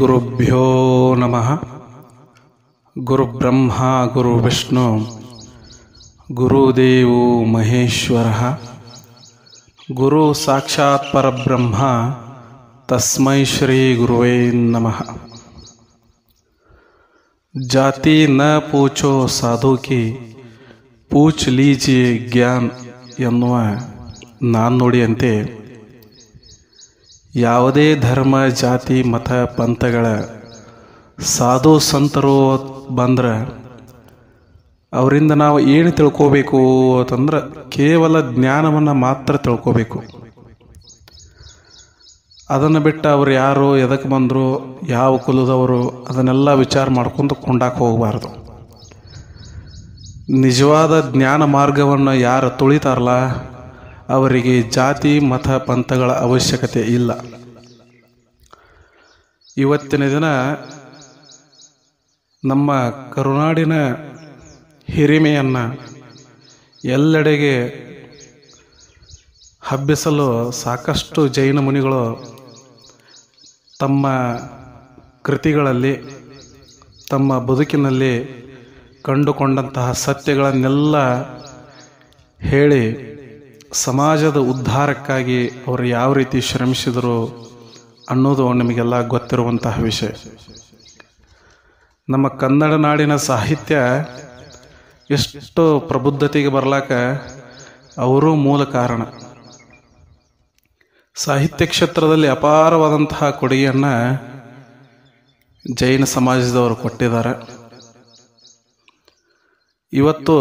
गुरुभ्यो नमः गुरुब्रह्मा गुरुविष्णु गुरुदेवो महेश्वरः गुरु साक्षात् तस्म तस्मै नम नमः जाति न पूछो साधु की पूछ लीजिए ज्ञान ಎನ್ನುವ ನಾಣ್ಣುಡಿಯಂತೆ ಯಾವುದೇ ಧರ್ಮ ಜಾತಿ ಮತ ಪಂಥಗಳ ಸಾಧು ಸಂತರು ಬಂದ್ರೆ ಅವರಿಂದ ನಾವು ಏನು ತಿಳ್ಕೋಬೇಕು ಅಂತಂದ್ರೆ ಕೇವಲ ಜ್ಞಾನವನ್ನು ಮಾತ್ರ ತಿಳ್ಕೋಬೇಕು ಅದನ್ನು ಬಿಟ್ಟು ಅವರು ಯಾರು ಎದಕ್ಕೆ ಬಂದರು ಯಾವ ಕುಲದವರು ಅದನ್ನೆಲ್ಲ ವಿಚಾರ ಮಾಡ್ಕೊಂಡು ಕೊಂಡಾಕ ಹೋಗಬಾರ್ದು ನಿಜವಾದ ಜ್ಞಾನ ಮಾರ್ಗವನ್ನು ಯಾರು ತುಳಿತಾರಲ್ಲ ಅವರಿಗೆ ಜಾತಿ ಮತ ಪಂಥಗಳ ಅವಶ್ಯಕತೆ ಇಲ್ಲ ಇವತ್ತಿನ ದಿನ ನಮ್ಮ ಕರುನಾಡಿನ ಹಿರಿಮೆಯನ್ನು ಎಲ್ಲೆಡೆಗೆ ಹಬ್ಬಿಸಲು ಸಾಕಷ್ಟು ಜೈನ ಮುನಿಗಳು ತಮ್ಮ ಕೃತಿಗಳಲ್ಲಿ ತಮ್ಮ ಬದುಕಿನಲ್ಲಿ ಕಂಡುಕೊಂಡಂತಹ ಸತ್ಯಗಳನ್ನೆಲ್ಲ ಹೇಳಿ ಸಮಾಜದ ಉದ್ಧಾರಕ್ಕಾಗಿ ಅವರು ಯಾವ ರೀತಿ ಶ್ರಮಿಸಿದರು ಅನ್ನೋದು ನಿಮಗೆಲ್ಲ ಗೊತ್ತಿರುವಂತಹ ವಿಷಯ ನಮ್ಮ ಕನ್ನಡ ನಾಡಿನ ಸಾಹಿತ್ಯ ಎಷ್ಟು ಪ್ರಬುದ್ಧತೆಗೆ ಬರ್ಲಾಕ ಅವರೂ ಮೂಲ ಕಾರಣ ಸಾಹಿತ್ಯ ಕ್ಷೇತ್ರದಲ್ಲಿ ಅಪಾರವಾದಂತಹ ಕೊಡುಗೆಯನ್ನು ಜೈನ ಸಮಾಜದವರು ಕೊಟ್ಟಿದ್ದಾರೆ ಇವತ್ತು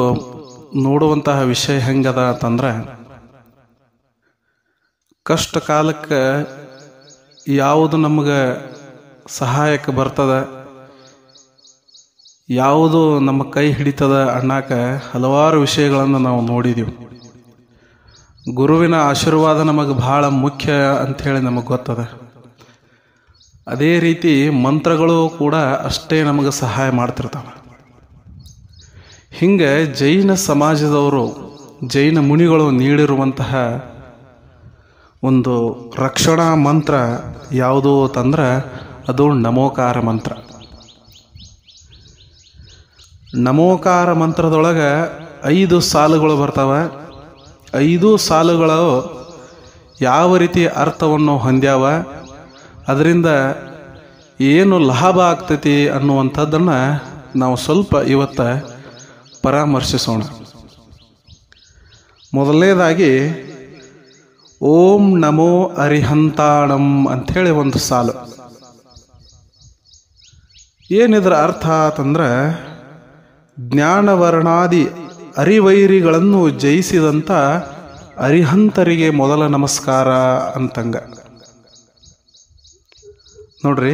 ನೋಡುವಂತಹ ವಿಷಯ ಹೆಂಗದ ಅಂತಂದ್ರೆ ಕಷ್ಟ ಕಾಲಕ್ಕೆ ಯಾವುದು ನಮಗೆ ಸಹಾಯಕ್ಕೆ ಬರ್ತದೆ ಯಾವುದು ನಮ್ಮ ಕೈ ಹಿಡಿತದ ಅನ್ನಕ್ಕೆ ಹಲವಾರು ವಿಷಯಗಳನ್ನು ನಾವು ನೋಡಿದೆವು ಗುರುವಿನ ಆಶೀರ್ವಾದ ನಮಗೆ ಭಾಳ ಮುಖ್ಯ ಅಂಥೇಳಿ ನಮಗೆ ಗೊತ್ತದ ಅದೇ ರೀತಿ ಮಂತ್ರಗಳು ಕೂಡ ಅಷ್ಟೇ ನಮಗೆ ಸಹಾಯ ಮಾಡ್ತಿರ್ತವೆ ಹಿಂಗೆ ಜೈನ ಸಮಾಜದವರು ಜೈನ ಮುನಿಗಳು ನೀಡಿರುವಂತಹ ಒಂದು ರಕ್ಷಣಾ ಮಂತ್ರ ಯಾವುದು ಅಂತಂದ್ರೆ ಅದು ನಮೋಕಾರ ಮಂತ್ರ ನಮೋಕಾರ ಮಂತ್ರದೊಳಗೆ ಐದು ಸಾಲುಗಳು ಬರ್ತವೆ ಐದು ಸಾಲುಗಳು ಯಾವ ರೀತಿ ಅರ್ಥವನ್ನು ಹೊಂದ್ಯಾವ ಅದರಿಂದ ಏನು ಲಾಭ ಆಗ್ತೈತಿ ಅನ್ನುವಂಥದ್ದನ್ನು ನಾವು ಸ್ವಲ್ಪ ಇವತ್ತು ಪರಾಮರ್ಶಿಸೋಣ ಮೊದಲನೇದಾಗಿ ಓಂ ನಮೋ ಅರಿಹಂತಾಣಂ ಅಂಥೇಳಿ ಒಂದು ಸಾಲು ಏನಿದ್ರ ಅರ್ಥ ಅಂತಂದ್ರೆ ಜ್ಞಾನವರ್ಣಾದಿ ಅರಿವೈರಿಗಳನ್ನು ಜಯಿಸಿದಂಥ ಅರಿಹಂತರಿಗೆ ಮೊದಲ ನಮಸ್ಕಾರ ಅಂತಂಗ ನೋಡ್ರಿ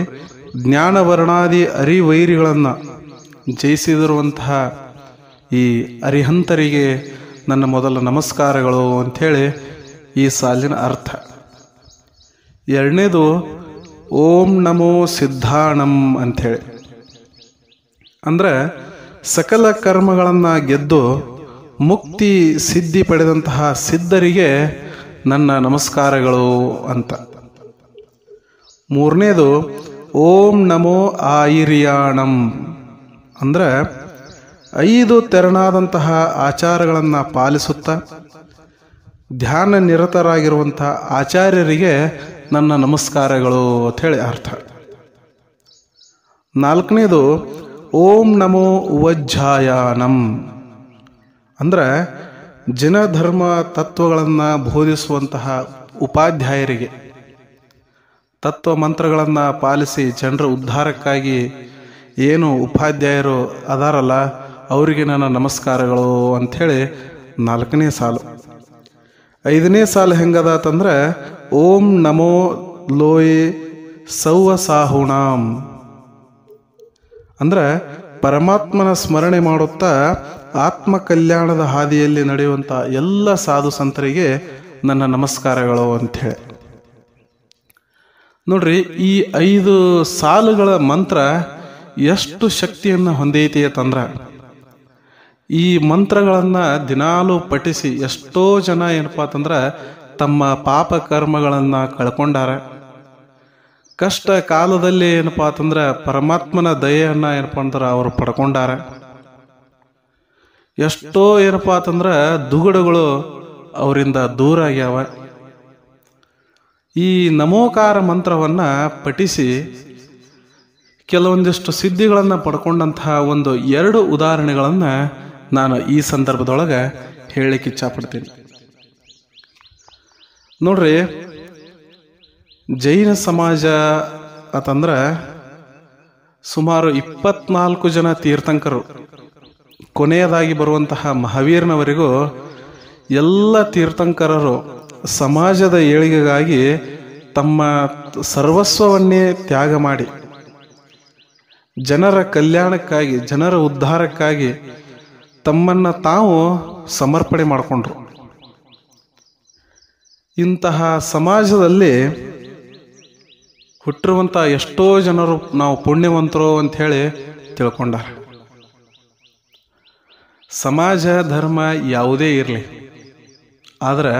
ಜ್ಞಾನವರ್ಣಾದಿ ಅರಿವೈರಿಗಳನ್ನು ಜಯಿಸಿದಿರುವಂತಹ ಈ ಅರಿಹಂತರಿಗೆ ನನ್ನ ಮೊದಲ ನಮಸ್ಕಾರಗಳು ಅಂಥೇಳಿ ಈ ಸಾಲಿನ ಅರ್ಥ ಎರಡನೇದು ಓಂ ನಮೋ ಸಿದ್ಧಾಣಂ ಅಂಥೇಳಿ ಅಂದರೆ ಸಕಲ ಕರ್ಮಗಳನ್ನು ಗೆದ್ದು ಮುಕ್ತಿ ಸಿದ್ಧಿ ಪಡೆದಂತಹ ಸಿದ್ಧರಿಗೆ ನನ್ನ ನಮಸ್ಕಾರಗಳು ಅಂತ ಮೂರನೇದು ಓಂ ನಮೋ ಆಯಿರ್ಯಾಣಂ ಅಂದರೆ ಐದು ತೆರನಾದಂತಹ ಆಚಾರಗಳನ್ನು ಪಾಲಿಸುತ್ತಾ ಧ್ಯಾನ ನಿರತರಾಗಿರುವಂಥ ಆಚಾರ್ಯರಿಗೆ ನನ್ನ ನಮಸ್ಕಾರಗಳು ಹೇಳಿ ಅರ್ಥ ನಾಲ್ಕನೇದು ಓಂ ನಮೋ ವಜ್ಜಾಯಾನಂ ಅಂದರೆ ಜನಧರ್ಮ ಧರ್ಮ ತತ್ವಗಳನ್ನು ಬೋಧಿಸುವಂತಹ ಉಪಾಧ್ಯಾಯರಿಗೆ ತತ್ವ ಮಂತ್ರಗಳನ್ನು ಪಾಲಿಸಿ ಜನರ ಉದ್ಧಾರಕ್ಕಾಗಿ ಏನು ಉಪಾಧ್ಯಾಯರು ಅದಾರಲ್ಲ ಅವರಿಗೆ ನನ್ನ ನಮಸ್ಕಾರಗಳು ಅಂಥೇಳಿ ನಾಲ್ಕನೇ ಸಾಲು ಐದನೇ ಸಾಲ ಹೆಂಗದ ಅಂತಂದ್ರೆ ಓಂ ನಮೋ ಲೋಯ್ ಸೌವ ಸಾಹುಣಾಮ್ ಅಂದ್ರೆ ಪರಮಾತ್ಮನ ಸ್ಮರಣೆ ಮಾಡುತ್ತಾ ಆತ್ಮ ಕಲ್ಯಾಣದ ಹಾದಿಯಲ್ಲಿ ನಡೆಯುವಂಥ ಎಲ್ಲ ಸಾಧು ಸಂತರಿಗೆ ನನ್ನ ನಮಸ್ಕಾರಗಳು ಅಂಥೇಳಿ ನೋಡ್ರಿ ಈ ಐದು ಸಾಲುಗಳ ಮಂತ್ರ ಎಷ್ಟು ಶಕ್ತಿಯನ್ನು ಹೊಂದೈತಿ ಅಂತಂದ್ರೆ ಈ ಮಂತ್ರಗಳನ್ನು ದಿನಾಲೂ ಪಠಿಸಿ ಎಷ್ಟೋ ಜನ ಏನಪ್ಪ ಅಂತಂದ್ರೆ ತಮ್ಮ ಪಾಪ ಕರ್ಮಗಳನ್ನು ಕಳ್ಕೊಂಡಾರ ಕಷ್ಟ ಕಾಲದಲ್ಲಿ ಏನಪ್ಪ ಅಂತಂದ್ರೆ ಪರಮಾತ್ಮನ ದಯೆಯನ್ನು ಏನಪ್ಪ ಅಂದ್ರೆ ಅವರು ಪಡ್ಕೊಂಡಾರ ಎಷ್ಟೋ ಏನಪ್ಪ ಅಂತಂದ್ರ ದುಗುಡಗಳು ಅವರಿಂದ ದೂರ ಆಗ್ಯಾವ ಈ ನಮೋಕಾರ ಮಂತ್ರವನ್ನು ಪಠಿಸಿ ಕೆಲವೊಂದಿಷ್ಟು ಸಿದ್ಧಿಗಳನ್ನು ಪಡ್ಕೊಂಡಂತಹ ಒಂದು ಎರಡು ಉದಾಹರಣೆಗಳನ್ನು ನಾನು ಈ ಸಂದರ್ಭದೊಳಗೆ ಹೇಳಲಿಕ್ಕೆ ಇಚ್ಛಾಪಡ್ತೀನಿ ನೋಡ್ರಿ ಜೈನ ಸಮಾಜ ಅಂತಂದ್ರೆ ಸುಮಾರು ಇಪ್ಪತ್ನಾಲ್ಕು ಜನ ತೀರ್ಥಂಕರು ಕೊನೆಯದಾಗಿ ಬರುವಂತಹ ಮಹಾವೀರನವರಿಗೂ ಎಲ್ಲ ತೀರ್ಥಂಕರರು ಸಮಾಜದ ಏಳಿಗೆಗಾಗಿ ತಮ್ಮ ಸರ್ವಸ್ವವನ್ನೇ ತ್ಯಾಗ ಮಾಡಿ ಜನರ ಕಲ್ಯಾಣಕ್ಕಾಗಿ ಜನರ ಉದ್ಧಾರಕ್ಕಾಗಿ ತಮ್ಮನ್ನು ತಾವು ಸಮರ್ಪಣೆ ಮಾಡಿಕೊಂಡ್ರು ಇಂತಹ ಸಮಾಜದಲ್ಲಿ ಹುಟ್ಟಿರುವಂಥ ಎಷ್ಟೋ ಜನರು ನಾವು ಪುಣ್ಯವಂತರು ಅಂಥೇಳಿ ತಿಳ್ಕೊಂಡ ಸಮಾಜ ಧರ್ಮ ಯಾವುದೇ ಇರಲಿ ಆದರೆ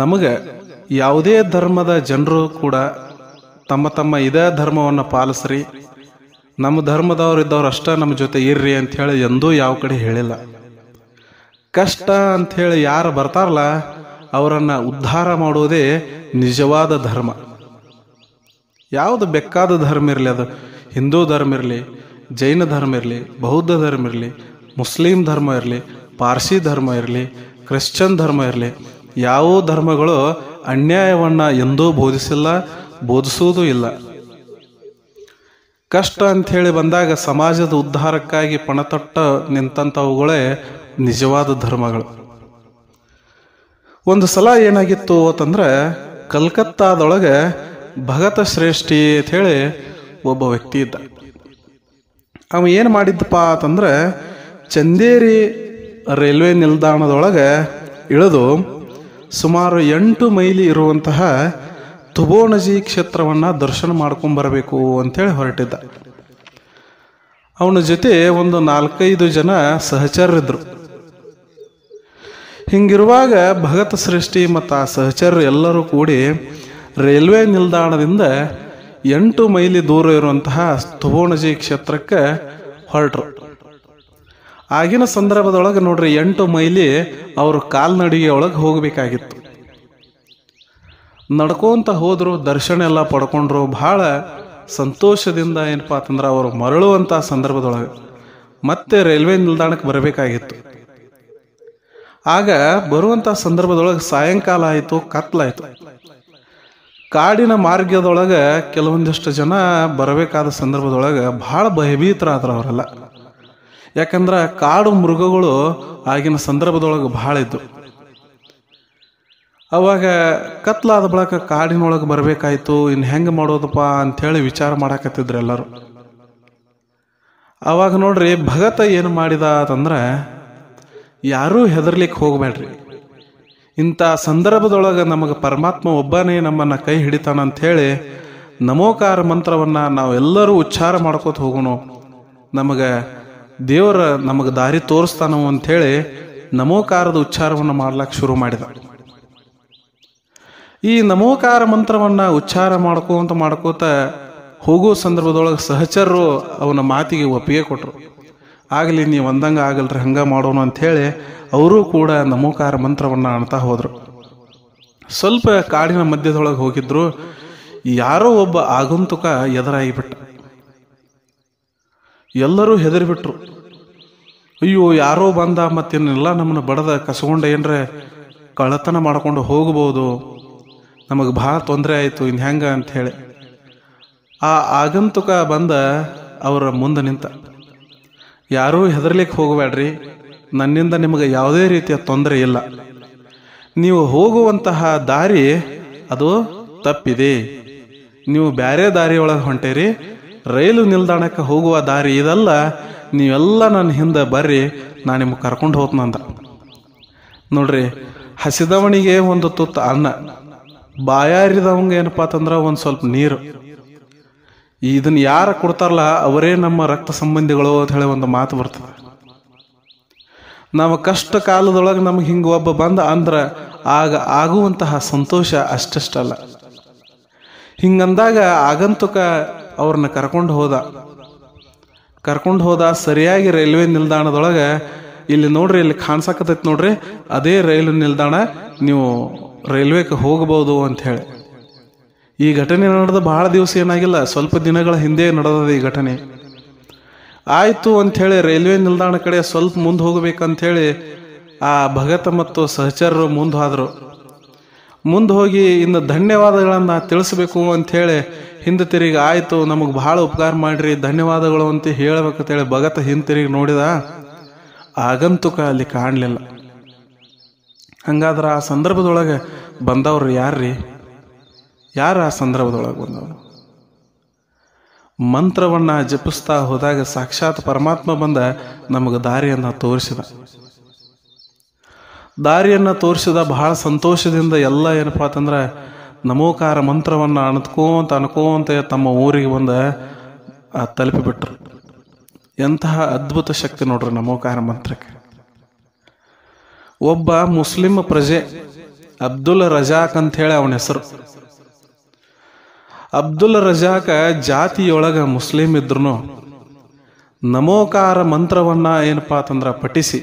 ನಮಗೆ ಯಾವುದೇ ಧರ್ಮದ ಜನರು ಕೂಡ ತಮ್ಮ ತಮ್ಮ ಇದೇ ಧರ್ಮವನ್ನು ಪಾಲಿಸ್ರಿ ನಮ್ಮ ಧರ್ಮದವ್ರು ಇದ್ದವ್ರು ಅಷ್ಟ ನಮ್ಮ ಜೊತೆ ಇರ್ರಿ ಅಂಥೇಳಿ ಎಂದೂ ಯಾವ ಕಡೆ ಹೇಳಿಲ್ಲ ಕಷ್ಟ ಹೇಳಿ ಯಾರು ಬರ್ತಾರಲ್ಲ ಅವರನ್ನು ಉದ್ಧಾರ ಮಾಡುವುದೇ ನಿಜವಾದ ಧರ್ಮ ಯಾವುದು ಬೆಕ್ಕಾದ ಧರ್ಮ ಇರಲಿ ಅದು ಹಿಂದೂ ಧರ್ಮ ಇರಲಿ ಜೈನ ಧರ್ಮ ಇರಲಿ ಬೌದ್ಧ ಧರ್ಮ ಇರಲಿ ಮುಸ್ಲಿಂ ಧರ್ಮ ಇರಲಿ ಪಾರ್ಸಿ ಧರ್ಮ ಇರಲಿ ಕ್ರಿಶ್ಚನ್ ಧರ್ಮ ಇರಲಿ ಯಾವ ಧರ್ಮಗಳು ಅನ್ಯಾಯವನ್ನು ಎಂದೂ ಬೋಧಿಸಿಲ್ಲ ಬೋಧಿಸುವುದೂ ಇಲ್ಲ ಕಷ್ಟ ಅಂಥೇಳಿ ಬಂದಾಗ ಸಮಾಜದ ಉದ್ಧಾರಕ್ಕಾಗಿ ಪಣತೊಟ್ಟ ನಿಂತವುಗಳೇ ನಿಜವಾದ ಧರ್ಮಗಳು ಒಂದು ಸಲ ಏನಾಗಿತ್ತು ಅಂತಂದ್ರೆ ಕಲ್ಕತ್ತಾದೊಳಗೆ ಭಗತ ಶ್ರೇಷ್ಠಿ ಅಂಥೇಳಿ ಒಬ್ಬ ವ್ಯಕ್ತಿ ಇದ್ದ ಅವ ಏನು ಮಾಡಿದ್ದಪ್ಪ ಅಂತಂದ್ರೆ ಚಂದೇರಿ ರೈಲ್ವೆ ನಿಲ್ದಾಣದೊಳಗೆ ಇಳಿದು ಸುಮಾರು ಎಂಟು ಮೈಲಿ ಇರುವಂತಹ ತುಬೋನಜಿ ಕ್ಷೇತ್ರವನ್ನು ದರ್ಶನ ಅಂತ ಹೇಳಿ ಹೊರಟಿದ್ದ ಅವನ ಜೊತೆ ಒಂದು ನಾಲ್ಕೈದು ಜನ ಸಹಚರರಿದ್ದರು ಹಿಂಗಿರುವಾಗ ಭಗತ್ ಸೃಷ್ಟಿ ಮತ್ತು ಆ ಸಹಚರರು ಎಲ್ಲರೂ ಕೂಡಿ ರೈಲ್ವೆ ನಿಲ್ದಾಣದಿಂದ ಎಂಟು ಮೈಲಿ ದೂರ ಇರುವಂತಹ ತುಬೋಣಜಿ ಕ್ಷೇತ್ರಕ್ಕೆ ಹೊರಟರು ಆಗಿನ ಸಂದರ್ಭದೊಳಗೆ ನೋಡ್ರಿ ಎಂಟು ಮೈಲಿ ಅವರು ಕಾಲ್ನಡಿಗೆ ಒಳಗೆ ಹೋಗಬೇಕಾಗಿತ್ತು ನಡ್ಕೊಂತ ಹೋದರು ದರ್ಶನ ಎಲ್ಲ ಪಡ್ಕೊಂಡ್ರು ಭಾಳ ಸಂತೋಷದಿಂದ ಏನಪ್ಪ ಅಂತಂದ್ರೆ ಅವರು ಮರಳುವಂಥ ಸಂದರ್ಭದೊಳಗೆ ಮತ್ತೆ ರೈಲ್ವೆ ನಿಲ್ದಾಣಕ್ಕೆ ಬರಬೇಕಾಗಿತ್ತು ಆಗ ಬರುವಂಥ ಸಂದರ್ಭದೊಳಗೆ ಸಾಯಂಕಾಲ ಆಯಿತು ಕತ್ಲಾಯ್ತು ಕಾಡಿನ ಮಾರ್ಗದೊಳಗೆ ಕೆಲವೊಂದಿಷ್ಟು ಜನ ಬರಬೇಕಾದ ಸಂದರ್ಭದೊಳಗೆ ಭಾಳ ಭಯಭೀತರಾದ್ರು ಅವರೆಲ್ಲ ಯಾಕಂದ್ರೆ ಕಾಡು ಮೃಗಗಳು ಆಗಿನ ಸಂದರ್ಭದೊಳಗೆ ಭಾಳ ಇದ್ದವು ಅವಾಗ ಕತ್ಲಾದ ಬಳಕ ಕಾಡಿನೊಳಗೆ ಬರಬೇಕಾಯ್ತು ಇನ್ನು ಹೆಂಗೆ ಮಾಡೋದಪ್ಪ ಅಂಥೇಳಿ ವಿಚಾರ ಮಾಡಾಕತ್ತಿದ್ರು ಎಲ್ಲರೂ ಅವಾಗ ನೋಡ್ರಿ ಭಗತ ಏನು ಮಾಡಿದ ಅಂತಂದ್ರೆ ಯಾರೂ ಹೆದರ್ಲಿಕ್ಕೆ ಹೋಗಬೇಡ್ರಿ ಇಂಥ ಸಂದರ್ಭದೊಳಗೆ ನಮಗೆ ಪರಮಾತ್ಮ ಒಬ್ಬನೇ ನಮ್ಮನ್ನು ಕೈ ಹಿಡಿತಾನ ಅಂಥೇಳಿ ನಮೋಕಾರ ಮಂತ್ರವನ್ನು ನಾವೆಲ್ಲರೂ ಉಚ್ಚಾರ ಮಾಡ್ಕೋತ ಹೋಗೋಣ ನಮಗೆ ದೇವರ ನಮಗೆ ದಾರಿ ತೋರಿಸ್ತಾನೋ ಅಂಥೇಳಿ ನಮೋಕಾರದ ಉಚ್ಚಾರವನ್ನು ಮಾಡ್ಲಿಕ್ಕೆ ಶುರು ಮಾಡಿದ ಈ ನಮೋಕಾರ ಮಂತ್ರವನ್ನು ಉಚ್ಚಾರ ಮಾಡ್ಕೋತ ಮಾಡ್ಕೋತ ಹೋಗೋ ಸಂದರ್ಭದೊಳಗೆ ಸಹಚರರು ಅವನ ಮಾತಿಗೆ ಒಪ್ಪಿಗೆ ಕೊಟ್ಟರು ಆಗಲಿ ನೀವು ಒಂದಂಗೆ ಆಗಲ್ರಿ ಹಂಗೆ ಮಾಡೋಣ ಅಂಥೇಳಿ ಅವರೂ ಕೂಡ ನಮೋಕಾರ ಮಂತ್ರವನ್ನು ಅಣ್ತಾ ಹೋದ್ರು ಸ್ವಲ್ಪ ಕಾಡಿನ ಮಧ್ಯದೊಳಗೆ ಹೋಗಿದ್ರು ಯಾರೋ ಒಬ್ಬ ಆಗಂತುಕ ಎದುರಾಗಿಬಿಟ್ಟ ಎಲ್ಲರೂ ಹೆದರಿಬಿಟ್ರು ಅಯ್ಯೋ ಯಾರೋ ಬಂದ ಮತ್ತೇನೆಲ್ಲ ನಮ್ಮನ್ನು ಬಡದ ಕಸ್ಕೊಂಡು ಏನರ ಕಳತನ ಮಾಡ್ಕೊಂಡು ಹೋಗ್ಬೋದು ನಮಗೆ ಭಾಳ ತೊಂದರೆ ಆಯಿತು ಇನ್ನು ಹೆಂಗ ಅಂಥೇಳಿ ಆ ಆಗಂತುಕ ಬಂದ ಅವರ ಮುಂದೆ ನಿಂತ ಯಾರೂ ಹೆದರ್ಲಿಕ್ಕೆ ಹೋಗಬೇಡ್ರಿ ನನ್ನಿಂದ ನಿಮಗೆ ಯಾವುದೇ ರೀತಿಯ ತೊಂದರೆ ಇಲ್ಲ ನೀವು ಹೋಗುವಂತಹ ದಾರಿ ಅದು ತಪ್ಪಿದೆ ನೀವು ಬೇರೆ ದಾರಿಯೊಳಗೆ ಹೊಂಟೇರಿ ರೈಲು ನಿಲ್ದಾಣಕ್ಕೆ ಹೋಗುವ ದಾರಿ ಇದಲ್ಲ ನೀವೆಲ್ಲ ನನ್ನ ಹಿಂದೆ ಬರ್ರಿ ನಾನು ನಿಮಗೆ ಕರ್ಕೊಂಡು ಹೋತ್ನಂದ ನೋಡ್ರಿ ಹಸಿದವಣಿಗೆ ಒಂದು ತುತ್ತ ಅನ್ನ ಬಾಯಾರಿದವಂಗೆ ಏನಪ್ಪಾ ಅಂತಂದ್ರೆ ಒಂದು ಸ್ವಲ್ಪ ನೀರು ಇದನ್ನ ಯಾರು ಕೊಡ್ತಾರಲ್ಲ ಅವರೇ ನಮ್ಮ ರಕ್ತ ಸಂಬಂಧಿಗಳು ಅಂತ ಹೇಳಿ ಒಂದು ಮಾತು ಬರ್ತದೆ ನಾವು ಕಷ್ಟ ಕಾಲದೊಳಗೆ ನಮ್ಗೆ ಹಿಂಗೆ ಒಬ್ಬ ಬಂದ ಅಂದ್ರೆ ಆಗ ಆಗುವಂತಹ ಸಂತೋಷ ಅಷ್ಟಷ್ಟಲ್ಲ ಹಿಂಗಂದಾಗ ಆಗಂತುಕ ಅವ್ರನ್ನ ಕರ್ಕೊಂಡು ಹೋದ ಕರ್ಕೊಂಡು ಹೋದ ಸರಿಯಾಗಿ ರೈಲ್ವೆ ನಿಲ್ದಾಣದೊಳಗೆ ಇಲ್ಲಿ ನೋಡ್ರಿ ಇಲ್ಲಿ ಕಾಣ್ಸಾಕತೈತಿ ನೋಡ್ರಿ ಅದೇ ರೈಲು ನಿಲ್ದಾಣ ನೀವು ರೈಲ್ವೆಗೆ ಹೋಗ್ಬೋದು ಅಂಥೇಳಿ ಈ ಘಟನೆ ನಡೆದ ಭಾಳ ದಿವಸ ಏನಾಗಿಲ್ಲ ಸ್ವಲ್ಪ ದಿನಗಳ ಹಿಂದೆ ನಡೆದದ ಈ ಘಟನೆ ಆಯಿತು ಅಂಥೇಳಿ ರೈಲ್ವೆ ನಿಲ್ದಾಣ ಕಡೆ ಸ್ವಲ್ಪ ಮುಂದೆ ಹೋಗಬೇಕಂಥೇಳಿ ಆ ಭಗತ ಮತ್ತು ಸಹಚರರು ಮುಂದೆ ಹೋದರು ಮುಂದೆ ಹೋಗಿ ಇನ್ನು ಧನ್ಯವಾದಗಳನ್ನು ತಿಳಿಸ್ಬೇಕು ಅಂಥೇಳಿ ಹಿಂದೆ ತಿರುಗಿ ಆಯಿತು ನಮಗೆ ಭಾಳ ಉಪಕಾರ ಮಾಡಿರಿ ಧನ್ಯವಾದಗಳು ಅಂತ ಹೇಳಬೇಕಂತೇಳಿ ಭಗತ ಹಿಂದೆ ನೋಡಿದ ಆಗಂತುಕ ಅಲ್ಲಿ ಕಾಣಲಿಲ್ಲ ಹಂಗಾದ್ರೆ ಆ ಸಂದರ್ಭದೊಳಗೆ ಬಂದವರು ಯಾರ್ರಿ ಯಾರು ಆ ಸಂದರ್ಭದೊಳಗೆ ಬಂದವರು ಮಂತ್ರವನ್ನು ಜಪಿಸ್ತಾ ಹೋದಾಗ ಸಾಕ್ಷಾತ್ ಪರಮಾತ್ಮ ಬಂದ ನಮಗೆ ದಾರಿಯನ್ನು ತೋರಿಸಿದ ದಾರಿಯನ್ನು ತೋರಿಸಿದ ಬಹಳ ಸಂತೋಷದಿಂದ ಎಲ್ಲ ಏನಪ್ಪ ಅಂತಂದ್ರೆ ನಮೋಕಾರ ಮಂತ್ರವನ್ನು ಅಣತ್ಕೋಂತ ಅನ್ಕೋಂತ ತಮ್ಮ ಊರಿಗೆ ಬಂದ ತಲುಪಿಬಿಟ್ರು ಎಂತಹ ಅದ್ಭುತ ಶಕ್ತಿ ನೋಡ್ರಿ ನಮೋಕಾರ ಮಂತ್ರಕ್ಕೆ ಒಬ್ಬ ಮುಸ್ಲಿಂ ಪ್ರಜೆ ಅಬ್ದುಲ್ ರಜಾಕ್ ಅಂತ ಹೇಳಿ ಅವನ ಹೆಸರು ಅಬ್ದುಲ್ ರಜಾಕ ಜಾತಿಯೊಳಗ ಮುಸ್ಲಿಂ ಇದ್ರು ನಮೋಕಾರ ಮಂತ್ರವನ್ನ ಏನಪ್ಪಾ ಅಂತಂದ್ರೆ ಪಠಿಸಿ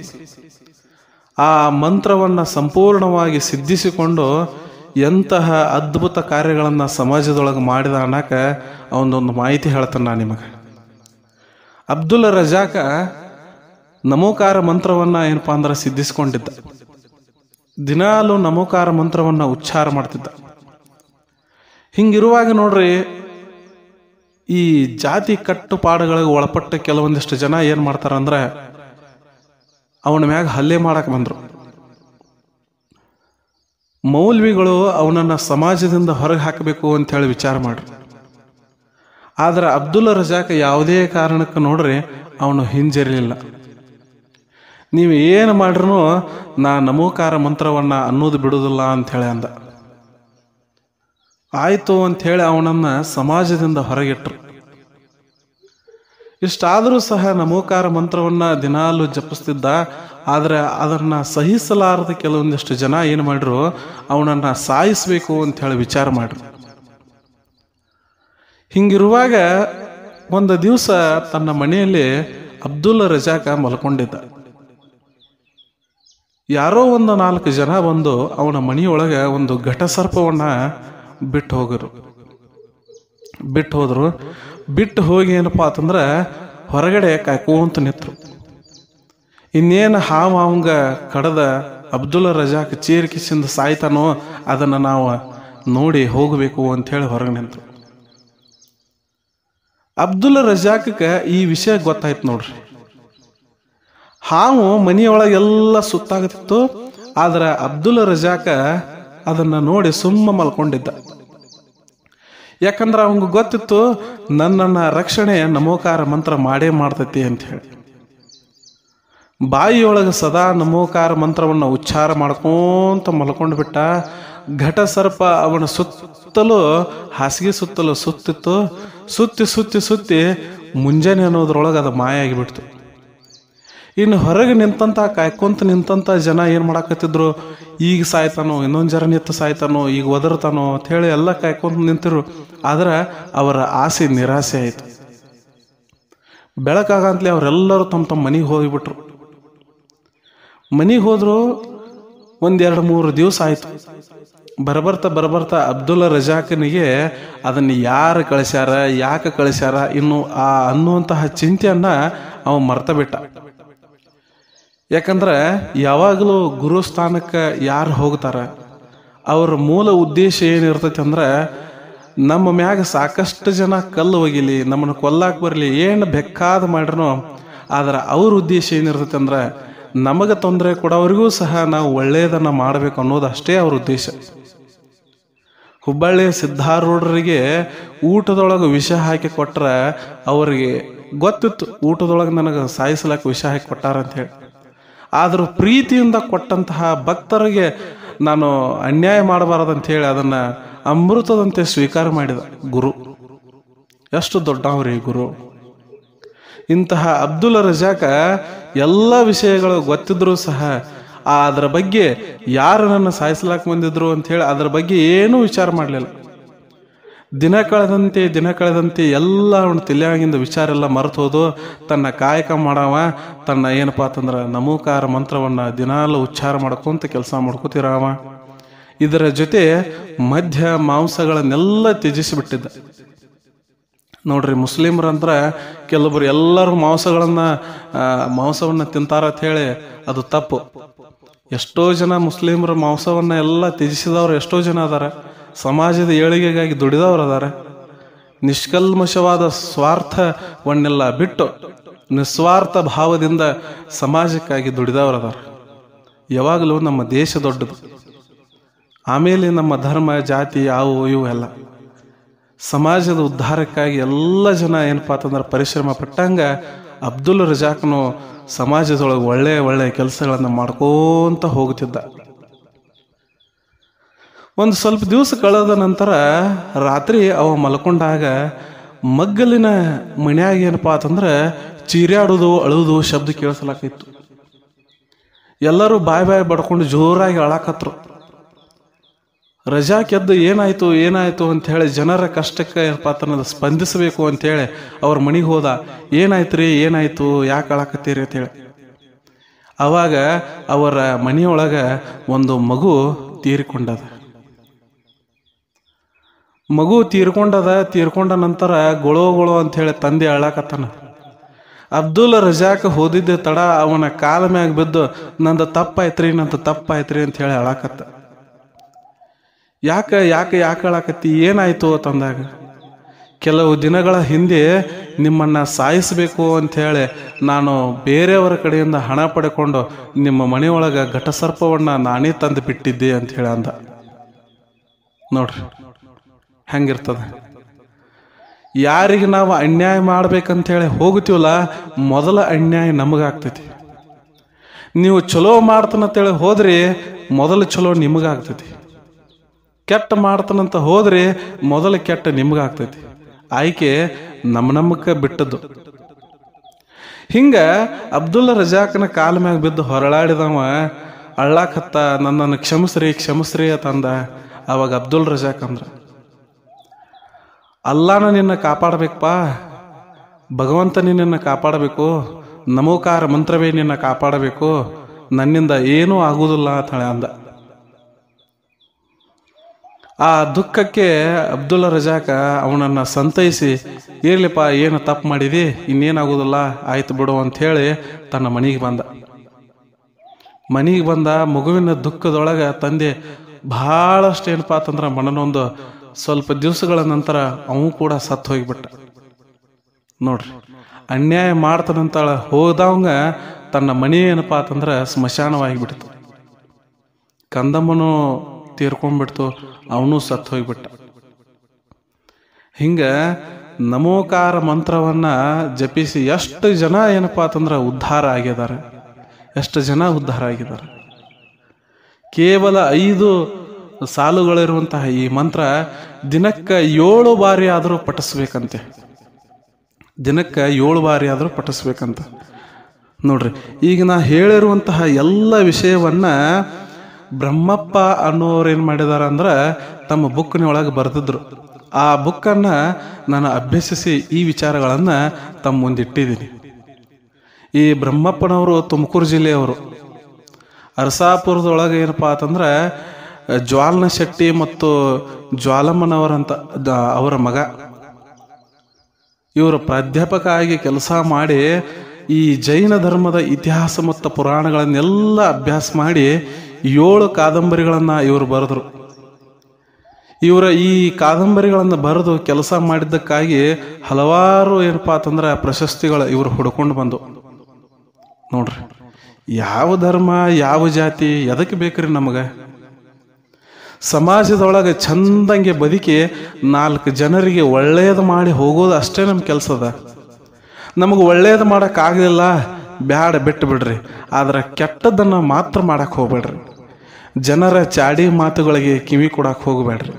ಆ ಮಂತ್ರವನ್ನ ಸಂಪೂರ್ಣವಾಗಿ ಸಿದ್ಧಿಸಿಕೊಂಡು ಎಂತಹ ಅದ್ಭುತ ಕಾರ್ಯಗಳನ್ನು ಸಮಾಜದೊಳಗೆ ಮಾಡಿದ ಅನ್ನಕ ಅವನೊಂದು ಮಾಹಿತಿ ಹೇಳ್ತಾನೆ ನಾನು ನಿಮಗೆ ಅಬ್ದುಲ್ ರಜಾಕ ನಮೋಕಾರ ಮಂತ್ರವನ್ನ ಏನಪ್ಪಾ ಅಂದ್ರೆ ಸಿದ್ಧಿಸ್ಕೊಂಡಿದ್ದ ದಿನಾಲು ನಮೋಕಾರ ಮಂತ್ರವನ್ನು ಉಚ್ಚಾರ ಮಾಡ್ತಿದ್ದ ಹಿಂಗಿರುವಾಗ ನೋಡ್ರಿ ಈ ಜಾತಿ ಕಟ್ಟುಪಾಡುಗಳಿಗೆ ಒಳಪಟ್ಟ ಕೆಲವೊಂದಿಷ್ಟು ಜನ ಏನು ಮಾಡ್ತಾರಂದ್ರೆ ಅವನ ಮ್ಯಾಗ ಹಲ್ಲೆ ಮಾಡಕ್ಕೆ ಬಂದರು ಮೌಲ್ವಿಗಳು ಅವನನ್ನು ಸಮಾಜದಿಂದ ಹೊರಗೆ ಹಾಕಬೇಕು ಅಂತ ಹೇಳಿ ವಿಚಾರ ಮಾಡ್ರಿ ಆದ್ರೆ ಅಬ್ದುಲ್ ರಜಾಕ್ ಯಾವುದೇ ಕಾರಣಕ್ಕೆ ನೋಡ್ರಿ ಅವನು ಹಿಂಜರಿಲಿಲ್ಲ ನೀವು ಏನು ಮಾಡ್ರೂ ನಾ ನಮೋಕಾರ ಮಂತ್ರವನ್ನು ಅನ್ನೋದು ಬಿಡೋದಿಲ್ಲ ಅಂಥೇಳಿ ಅಂದ ಆಯಿತು ಅಂಥೇಳಿ ಅವನನ್ನು ಸಮಾಜದಿಂದ ಹೊರಗಿಟ್ರು ಇಷ್ಟಾದರೂ ಸಹ ನಮೋಕಾರ ಮಂತ್ರವನ್ನು ದಿನಾಲು ಜಪಿಸ್ತಿದ್ದ ಆದರೆ ಅದನ್ನು ಸಹಿಸಲಾರದ ಕೆಲವೊಂದಿಷ್ಟು ಜನ ಏನು ಮಾಡಿದ್ರು ಅವನನ್ನು ಸಾಯಿಸಬೇಕು ಹೇಳಿ ವಿಚಾರ ಮಾಡಿದ್ರು ಹಿಂಗಿರುವಾಗ ಒಂದು ದಿವಸ ತನ್ನ ಮನೆಯಲ್ಲಿ ಅಬ್ದುಲ್ ರಜಾಕ ಮಲ್ಕೊಂಡಿದ್ದ ಯಾರೋ ಒಂದು ನಾಲ್ಕು ಜನ ಬಂದು ಅವನ ಮನೆಯೊಳಗೆ ಒಂದು ಘಟಸರ್ಪವನ್ನು ಬಿಟ್ಟು ಹೋಗರು ಬಿಟ್ಟು ಹೋದರು ಬಿಟ್ಟು ಹೋಗಿ ಏನಪ್ಪ ಅಂತಂದ್ರೆ ಹೊರಗಡೆ ಕಾಯ್ಕೋಂತ ನಿಂತರು ಇನ್ನೇನು ಹಾವು ಅವಂಗ ಕಡದ ಅಬ್ದುಲ್ ರಜಾಕ್ ಚೇರಿಕಿಸಿಂದ ಸಾಯ್ತಾನೋ ಅದನ್ನು ನಾವು ನೋಡಿ ಹೋಗಬೇಕು ಅಂತ ಹೇಳಿ ಹೊರಗೆ ನಿಂತರು ಅಬ್ದುಲ್ ರಜಾಕ್ ಈ ವಿಷಯ ಗೊತ್ತಾಯ್ತು ನೋಡ್ರಿ ಹಾವು ಎಲ್ಲ ಸುತ್ತಾಗುತ್ತಿತ್ತು ಆದ್ರೆ ಅಬ್ದುಲ್ ರಜಾಕ ಅದನ್ನು ನೋಡಿ ಸುಮ್ಮ ಮಲ್ಕೊಂಡಿದ್ದ ಯಾಕಂದ್ರೆ ಅವಂಗೆ ಗೊತ್ತಿತ್ತು ನನ್ನನ್ನು ರಕ್ಷಣೆ ನಮೋಕಾರ ಮಂತ್ರ ಮಾಡೇ ಮಾಡ್ತೈತಿ ಅಂತ ಹೇಳಿ ಬಾಯಿಯೊಳಗೆ ಸದಾ ನಮೋಕಾರ ಮಂತ್ರವನ್ನು ಉಚ್ಚಾರ ಮಾಡ್ಕೊಂತ ಮಲ್ಕೊಂಡು ಬಿಟ್ಟ ಘಟ ಸರ್ಪ ಅವನ ಸುತ್ತಲೂ ಹಾಸಿಗೆ ಸುತ್ತಲೂ ಸುತ್ತಿತ್ತು ಸುತ್ತಿ ಸುತ್ತಿ ಸುತ್ತಿ ಮುಂಜಾನೆ ಅನ್ನೋದ್ರೊಳಗೆ ಅದು ಮಾಯ ಆಗಿಬಿಡ್ತು ಇನ್ನು ಹೊರಗೆ ನಿಂತಂತ ಕಾಯ್ಕೊಂತ ನಿಂತಂತ ಜನ ಏನು ಮಾಡಾಕತ್ತಿದ್ರು ಈಗ ಸಾಯ್ತಾನೋ ಇನ್ನೊಂದು ಜನ ನಿತ್ತು ಸಾಯ್ತಾನೋ ಈಗ ಒದರ್ತಾನೋ ಅಂಥೇಳಿ ಎಲ್ಲ ಕಾಯ್ಕೊಂತ ನಿಂತರು ಆದ್ರೆ ಅವರ ಆಸೆ ನಿರಾಸೆ ಆಯಿತು ಬೆಳಕಾಗಂತಲೇ ಅವರೆಲ್ಲರೂ ತಮ್ಮ ತಮ್ಮ ಮನೆಗೆ ಹೋಗಿಬಿಟ್ರು ಮನೆಗೆ ಹೋದ್ರು ಒಂದೆರಡು ಮೂರು ದಿವಸ ಆಯಿತು ಬರಬರ್ತಾ ಬರಬರ್ತಾ ಅಬ್ದುಲ್ಲಾ ರಜಾಕನಿಗೆ ಅದನ್ನು ಯಾರು ಕಳಿಸ್ಯಾರ ಯಾಕೆ ಕಳಿಸ್ಯಾರ ಇನ್ನು ಆ ಅನ್ನುವಂತಹ ಚಿಂತೆಯನ್ನ ಅವ ಮರ್ತ ಬಿಟ್ಟ ಯಾಕಂದ್ರೆ ಯಾವಾಗಲೂ ಗುರು ಸ್ಥಾನಕ್ಕೆ ಯಾರು ಹೋಗ್ತಾರೆ ಅವ್ರ ಮೂಲ ಉದ್ದೇಶ ಏನಿರ್ತೈತಿ ಅಂದ್ರೆ ನಮ್ಮ ಮ್ಯಾಗ ಸಾಕಷ್ಟು ಜನ ಕಲ್ಲು ಒಗಿಲಿ ನಮ್ಮನ್ನ ಕೊಲ್ಲಾಕ್ ಬರಲಿ ಏನು ಬೆಕ್ಕಾದ ಮಾಡ್ರೋ ಆದ್ರೆ ಅವ್ರ ಉದ್ದೇಶ ಏನಿರ್ತೈತಿ ಅಂದ್ರೆ ನಮಗೆ ತೊಂದರೆ ಕೊಡೋರಿಗೂ ಸಹ ನಾವು ಒಳ್ಳೆಯದನ್ನು ಮಾಡಬೇಕು ಅನ್ನೋದು ಅಷ್ಟೇ ಅವ್ರ ಉದ್ದೇಶ ಹುಬ್ಬಳ್ಳಿ ಸಿದ್ಧಾರೂಢರಿಗೆ ಊಟದೊಳಗೆ ವಿಷ ಹಾಕಿ ಕೊಟ್ರೆ ಅವರಿಗೆ ಗೊತ್ತಿತ್ತು ಊಟದೊಳಗೆ ನನಗೆ ಸಾಯಿಸ್ಲಕ್ಕೆ ವಿಷ ಹಾಕಿ ಕೊಟ್ಟಾರಂತ ಹೇಳಿ ಆದರೂ ಪ್ರೀತಿಯಿಂದ ಕೊಟ್ಟಂತಹ ಭಕ್ತರಿಗೆ ನಾನು ಅನ್ಯಾಯ ಮಾಡಬಾರದಂಥೇಳಿ ಅದನ್ನು ಅಮೃತದಂತೆ ಸ್ವೀಕಾರ ಮಾಡಿದ ಗುರು ಎಷ್ಟು ದೊಡ್ಡವ್ರಿ ಗುರು ಇಂತಹ ಅಬ್ದುಲ್ ರಜಾಕ ಎಲ್ಲ ವಿಷಯಗಳು ಗೊತ್ತಿದ್ರೂ ಸಹ ಅದರ ಬಗ್ಗೆ ಯಾರು ನನ್ನ ಸಾಯಿಸ್ಲಾಕ್ ಬಂದಿದ್ರು ಅಂತ ಹೇಳಿ ಅದ್ರ ಬಗ್ಗೆ ಏನೂ ವಿಚಾರ ಮಾಡಲಿಲ್ಲ ದಿನ ಕಳೆದಂತೆ ದಿನ ಕಳೆದಂತೆ ಎಲ್ಲ ಒಂದು ತಿಲ್ಯಾಗಿಂದ ವಿಚಾರ ಎಲ್ಲ ಮರೆತೋದು ಹೋದು ತನ್ನ ಕಾಯಕ ಮಾಡವ ತನ್ನ ಏನಪ್ಪ ಅಂತಂದ್ರೆ ನಮೂಕಾರ ಮಂತ್ರವನ್ನು ದಿನಾಲು ಉಚ್ಚಾರ ಮಾಡ್ಕೊಂತ ಕೆಲಸ ಮಾಡ್ಕೋತಿರವ ಇದರ ಜೊತೆ ಮಧ್ಯ ಮಾಂಸಗಳನ್ನೆಲ್ಲ ತ್ಯಜಿಸಿಬಿಟ್ಟಿದ್ದ ನೋಡ್ರಿ ಮುಸ್ಲಿಮ್ರಂದ್ರೆ ಕೆಲವರು ಎಲ್ಲರೂ ಮಾಂಸಗಳನ್ನ ಮಾಂಸವನ್ನ ತಿಂತಾರ ಅಂತ ಹೇಳಿ ಅದು ತಪ್ಪು ಎಷ್ಟೋ ಜನ ಮುಸ್ಲಿಮರು ಮಾಂಸವನ್ನ ಎಲ್ಲ ತ್ಯಜಿಸಿದವರು ಎಷ್ಟೋ ಜನ ಅದಾರ ಸಮಾಜದ ಏಳಿಗೆಗಾಗಿ ದುಡಿದವರು ಅದಾರ ನಿಷ್ಕಲ್ಮಶವಾದ ಸ್ವಾರ್ಥವನ್ನೆಲ್ಲ ಬಿಟ್ಟು ನಿಸ್ವಾರ್ಥ ಭಾವದಿಂದ ಸಮಾಜಕ್ಕಾಗಿ ದುಡಿದವರು ಅದಾರ ಯಾವಾಗಲೂ ನಮ್ಮ ದೇಶ ದೊಡ್ಡದು ಆಮೇಲೆ ನಮ್ಮ ಧರ್ಮ ಜಾತಿ ಯಾವು ಇವು ಎಲ್ಲ ಸಮಾಜದ ಉದ್ಧಾರಕ್ಕಾಗಿ ಎಲ್ಲ ಜನ ಏನಪ್ಪಾ ಅಂತಂದ್ರೆ ಪರಿಶ್ರಮ ಪಟ್ಟಂಗ ಅಬ್ದುಲ್ ರಜಾಕ್ನು ಸಮಾಜದೊಳಗೆ ಒಳ್ಳೆಯ ಒಳ್ಳೆಯ ಕೆಲಸಗಳನ್ನು ಮಾಡ್ಕೋತ ಹೋಗುತ್ತಿದ್ದ ಒಂದು ಸ್ವಲ್ಪ ದಿವಸ ಕಳೆದ ನಂತರ ರಾತ್ರಿ ಅವ ಮಲ್ಕೊಂಡಾಗ ಮಗ್ಗಲಿನ ಮನ್ಯಾಗ ಏನಪ್ಪಾ ಅಂತಂದ್ರೆ ಚೀರ್ಯಾಡುದು ಅಳುವುದು ಶಬ್ದ ಕೇಳಿಸಲಾಕಿತ್ತು ಎಲ್ಲರೂ ಬಾಯ್ ಬಾಯ್ ಬಡ್ಕೊಂಡು ಜೋರಾಗಿ ಅಳಾಕತ್ರು ರಜಾ ಕೆದ್ದು ಏನಾಯಿತು ಏನಾಯಿತು ಹೇಳಿ ಜನರ ಕಷ್ಟಕ್ಕೆ ಏನಪ್ಪ ಅನ್ನೋದು ಸ್ಪಂದಿಸಬೇಕು ಅಂತೇಳಿ ಅವ್ರ ಮನೆಗೆ ಹೋದ ಏನಾಯ್ತು ರೀ ಏನಾಯಿತು ಯಾಕೆ ಅಳಾಕತ್ತೀರಿ ಅಂತೇಳಿ ಅವಾಗ ಅವರ ಮನೆಯೊಳಗೆ ಒಂದು ಮಗು ತೀರಿಕೊಂಡದ ಮಗು ತೀರ್ಕೊಂಡದ ತೀರ್ಕೊಂಡ ನಂತರ ಗೊಳೋ ಗೊಳೋ ಹೇಳಿ ತಂದೆ ಅಳಕತ್ತಾನ ಅಬ್ದುಲ್ ರಜಾಕ್ ಹೋದಿದ್ದ ತಡ ಅವನ ಕಾಲ ಮ್ಯಾಗ ಬಿದ್ದು ನಂದು ತಪ್ಪಾಯ್ತ್ರಿ ನಂದು ತಪ್ಪಾಯ್ತ್ರಿ ಅಂತ ಹೇಳಿ ಅಳಕತ್ತ ಯಾಕೆ ಯಾಕೆ ಯಾಕೆ ಅಳಕತ್ತಿ ಏನಾಯ್ತು ತಂದಾಗ ಕೆಲವು ದಿನಗಳ ಹಿಂದೆ ನಿಮ್ಮನ್ನು ಸಾಯಿಸಬೇಕು ಅಂಥೇಳಿ ನಾನು ಬೇರೆಯವರ ಕಡೆಯಿಂದ ಹಣ ಪಡ್ಕೊಂಡು ನಿಮ್ಮ ಮನೆಯೊಳಗೆ ಘಟಸರ್ಪವನ್ನು ನಾನೇ ತಂದು ಬಿಟ್ಟಿದ್ದೆ ಅಂತ ಹೇಳಿ ಅಂದ ನೋಡ್ರಿ ಹೆಂಗಿರ್ತದೆ ಯಾರಿಗೆ ನಾವು ಅನ್ಯಾಯ ಹೇಳಿ ಹೋಗ್ತೀವಲ್ಲ ಮೊದಲ ಅನ್ಯಾಯ ನಮಗಾಗ್ತೈತಿ ನೀವು ಚಲೋ ಹೇಳಿ ಹೋದ್ರಿ ಮೊದಲು ಚಲೋ ನಿಮಗಾಗ್ತೈತಿ ಕೆಟ್ಟ ಮಾಡ್ತನಂತ ಹೋದ್ರಿ ಮೊದಲು ಕೆಟ್ಟ ನಿಮಗಾಗ್ತೈತಿ ಆಯ್ಕೆ ನಮ್ಮ ನಮ್ಮಕ್ಕೆ ಬಿಟ್ಟದ್ದು ಹಿಂಗ ಅಬ್ದುಲ್ ರಜಾಕನ ಕಾಲ ಮ್ಯಾಗ ಬಿದ್ದು ಹೊರಳಾಡಿದವ ಅಳ್ಳಾಕತ್ತ ನನ್ನನ್ನು ಕ್ಷಮಿಸ್ರಿ ಕ್ಷಮಿಸ್ರಿ ಅಂತಂದ ಅವಾಗ ಅಬ್ದುಲ್ ರಜಾಕ್ ಅಂದ್ರ ಅಲ್ಲಾನ ನಿನ್ನ ಕಾಪಾಡಬೇಕಪ್ಪ ಭಗವಂತ ನಿನ್ನ ಕಾಪಾಡಬೇಕು ನಮೋಕಾರ ಮಂತ್ರವೇ ನಿನ್ನ ಕಾಪಾಡಬೇಕು ನನ್ನಿಂದ ಏನೂ ಆಗುವುದಿಲ್ಲ ಅಂತಳೆ ಅಂದ ಆ ದುಃಖಕ್ಕೆ ಅಬ್ದುಲ್ಲಾ ರಜಾಕ ಅವನನ್ನು ಸಂತೈಸಿ ಇರಲಿಪ್ಪ ಏನು ತಪ್ಪು ಮಾಡಿದಿ ಇನ್ನೇನಾಗೋದಿಲ್ಲ ಆಯ್ತು ಬಿಡು ಅಂತ ಹೇಳಿ ತನ್ನ ಮನೆಗೆ ಬಂದ ಮನೆಗೆ ಬಂದ ಮಗುವಿನ ದುಃಖದೊಳಗೆ ತಂದೆ ಭಾಳಷ್ಟು ಏನಪ್ಪ ಅಂತಂದ್ರೆ ಮನನೊಂದು ಸ್ವಲ್ಪ ದಿವಸಗಳ ನಂತರ ಅವನು ಕೂಡ ಸತ್ತು ಹೋಗಿಬಿಟ್ಟ ನೋಡ್ರಿ ಅನ್ಯಾಯ ಮಾಡ್ತಾನಂತ ಹೋದವಂಗ ತನ್ನ ಮನೆ ಏನಪ್ಪ ಅಂತಂದ್ರೆ ಸ್ಮಶಾನವಾಗಿ ಬಿಡ್ತು ಕಂದಮ್ಮನು ತೀರ್ಕೊಂಡ್ಬಿಡ್ತು ಅವನು ಸತ್ತು ಹೋಗಿಬಿಟ್ಟ ಹಿಂಗ ನಮೋಕಾರ ಮಂತ್ರವನ್ನ ಜಪಿಸಿ ಎಷ್ಟು ಜನ ಏನಪ್ಪಾ ಅಂತಂದ್ರೆ ಉದ್ಧಾರ ಆಗಿದ್ದಾರೆ ಎಷ್ಟು ಜನ ಉದ್ಧಾರ ಆಗಿದ್ದಾರೆ ಕೇವಲ ಐದು ಸಾಲುಗಳಿರುವಂತಹ ಈ ಮಂತ್ರ ದಿನಕ್ಕೆ ಏಳು ಬಾರಿ ಆದರೂ ಪಠಿಸ್ಬೇಕಂತೆ ದಿನಕ್ಕೆ ಏಳು ಬಾರಿ ಆದರೂ ಪಠಿಸ್ಬೇಕಂತ ನೋಡ್ರಿ ಈಗ ನಾ ಹೇಳಿರುವಂತಹ ಎಲ್ಲ ವಿಷಯವನ್ನ ಬ್ರಹ್ಮಪ್ಪ ಅನ್ನೋರು ಏನು ಮಾಡಿದಾರ ಅಂದ್ರೆ ತಮ್ಮ ಬುಕ್ನ ಒಳಗೆ ಬರೆದಿದ್ರು ಆ ಬುಕ್ಕನ್ನು ನಾನು ಅಭ್ಯಸಿಸಿ ಈ ವಿಚಾರಗಳನ್ನು ತಮ್ಮ ಮುಂದಿಟ್ಟಿದ್ದೀನಿ ಈ ಬ್ರಹ್ಮಪ್ಪನವರು ತುಮಕೂರು ಜಿಲ್ಲೆಯವರು ಅರಸಾಪುರದೊಳಗೆ ಏನಪ್ಪಾ ಅಂತಂದ್ರೆ ಜ್ವಾಲನ ಶೆಟ್ಟಿ ಮತ್ತು ಜ್ವಾಲಮ್ಮನವರಂತ ಅವರ ಮಗ ಇವರು ಪ್ರಾಧ್ಯಾಪಕ ಆಗಿ ಕೆಲಸ ಮಾಡಿ ಈ ಜೈನ ಧರ್ಮದ ಇತಿಹಾಸ ಮತ್ತು ಪುರಾಣಗಳನ್ನೆಲ್ಲ ಅಭ್ಯಾಸ ಮಾಡಿ ಏಳು ಕಾದಂಬರಿಗಳನ್ನು ಇವರು ಬರೆದ್ರು ಇವರ ಈ ಕಾದಂಬರಿಗಳನ್ನು ಬರೆದು ಕೆಲಸ ಮಾಡಿದ್ದಕ್ಕಾಗಿ ಹಲವಾರು ಏನಪ್ಪಾ ಅಂತಂದ್ರೆ ಪ್ರಶಸ್ತಿಗಳು ಇವರು ಹುಡ್ಕೊಂಡು ಬಂದು ನೋಡ್ರಿ ಯಾವ ಧರ್ಮ ಯಾವ ಜಾತಿ ಎದಕ್ಕೆ ಬೇಕ್ರಿ ನಮಗೆ ಸಮಾಜದೊಳಗೆ ಚಂದಂಗೆ ಬದುಕಿ ನಾಲ್ಕು ಜನರಿಗೆ ಒಳ್ಳೆಯದು ಮಾಡಿ ಹೋಗೋದು ಅಷ್ಟೇ ನಮ್ಮ ಕೆಲಸದ ನಮಗೆ ಒಳ್ಳೆಯದು ಮಾಡೋಕ್ಕಾಗಲಿಲ್ಲ ಬ್ಯಾಡ ಬಿಟ್ಟು ಬಿಡ್ರಿ ಆದರೆ ಕೆಟ್ಟದ್ದನ್ನು ಮಾತ್ರ ಮಾಡಕ್ಕೆ ಹೋಗ್ಬೇಡ್ರಿ ಜನರ ಚಾಡಿ ಮಾತುಗಳಿಗೆ ಕಿವಿ ಕೊಡಕ್ಕೆ ಹೋಗಬೇಡ್ರಿ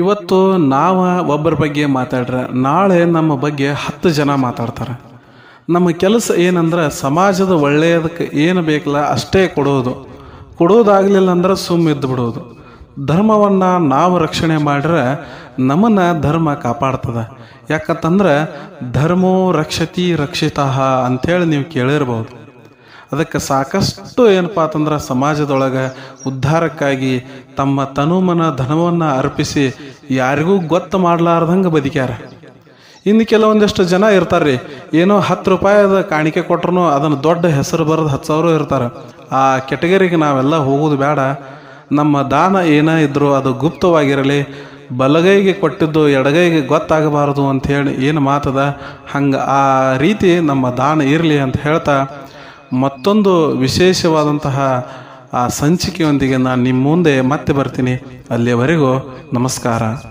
ಇವತ್ತು ನಾವು ಒಬ್ಬರ ಬಗ್ಗೆ ಮಾತಾಡ್ರೆ ನಾಳೆ ನಮ್ಮ ಬಗ್ಗೆ ಹತ್ತು ಜನ ಮಾತಾಡ್ತಾರೆ ನಮ್ಮ ಕೆಲಸ ಏನಂದ್ರೆ ಸಮಾಜದ ಒಳ್ಳೆಯದಕ್ಕೆ ಏನು ಬೇಕಲ್ಲ ಅಷ್ಟೇ ಕೊಡೋದು ಕೊಡೋದಾಗಲಿಲ್ಲ ಅಂದ್ರೆ ಎದ್ದು ಬಿಡೋದು ಧರ್ಮವನ್ನು ನಾವು ರಕ್ಷಣೆ ಮಾಡಿದ್ರೆ ನಮ್ಮನ್ನು ಧರ್ಮ ಕಾಪಾಡ್ತದೆ ಯಾಕಂತಂದ್ರೆ ಧರ್ಮೋ ರಕ್ಷತಿ ರಕ್ಷಿತ ಅಂಥೇಳಿ ನೀವು ಕೇಳಿರ್ಬೋದು ಅದಕ್ಕೆ ಸಾಕಷ್ಟು ಏನಪ್ಪ ಅಂತಂದ್ರೆ ಸಮಾಜದೊಳಗೆ ಉದ್ಧಾರಕ್ಕಾಗಿ ತಮ್ಮ ತನುಮನ ಧನವನ್ನು ಅರ್ಪಿಸಿ ಯಾರಿಗೂ ಗೊತ್ತು ಮಾಡಲಾರ್ದಂಗೆ ಬದುಕ್ಯಾರ ಇನ್ನು ಕೆಲವೊಂದಿಷ್ಟು ಜನ ಇರ್ತಾರೆ ರೀ ಏನೋ ಹತ್ತು ರೂಪಾಯಿದ ಕಾಣಿಕೆ ಕೊಟ್ರು ಅದನ್ನು ದೊಡ್ಡ ಹೆಸರು ಬರೆದು ಹತ್ತು ಸಾವಿರ ಇರ್ತಾರೆ ಆ ಕೆಟಗರಿಗೆ ನಾವೆಲ್ಲ ಹೋಗೋದು ಬೇಡ ನಮ್ಮ ದಾನ ಏನೇ ಇದ್ದರೂ ಅದು ಗುಪ್ತವಾಗಿರಲಿ ಬಲಗೈಗೆ ಕೊಟ್ಟಿದ್ದು ಎಡಗೈಗೆ ಗೊತ್ತಾಗಬಾರದು ಹೇಳಿ ಏನು ಮಾತದ ಹಂಗೆ ಆ ರೀತಿ ನಮ್ಮ ದಾನ ಇರಲಿ ಅಂತ ಹೇಳ್ತಾ ಮತ್ತೊಂದು ವಿಶೇಷವಾದಂತಹ ಆ ಸಂಚಿಕೆಯೊಂದಿಗೆ ನಾನು ನಿಮ್ಮ ಮುಂದೆ ಮತ್ತೆ ಬರ್ತೀನಿ ಅಲ್ಲಿಯವರೆಗೂ ನಮಸ್ಕಾರ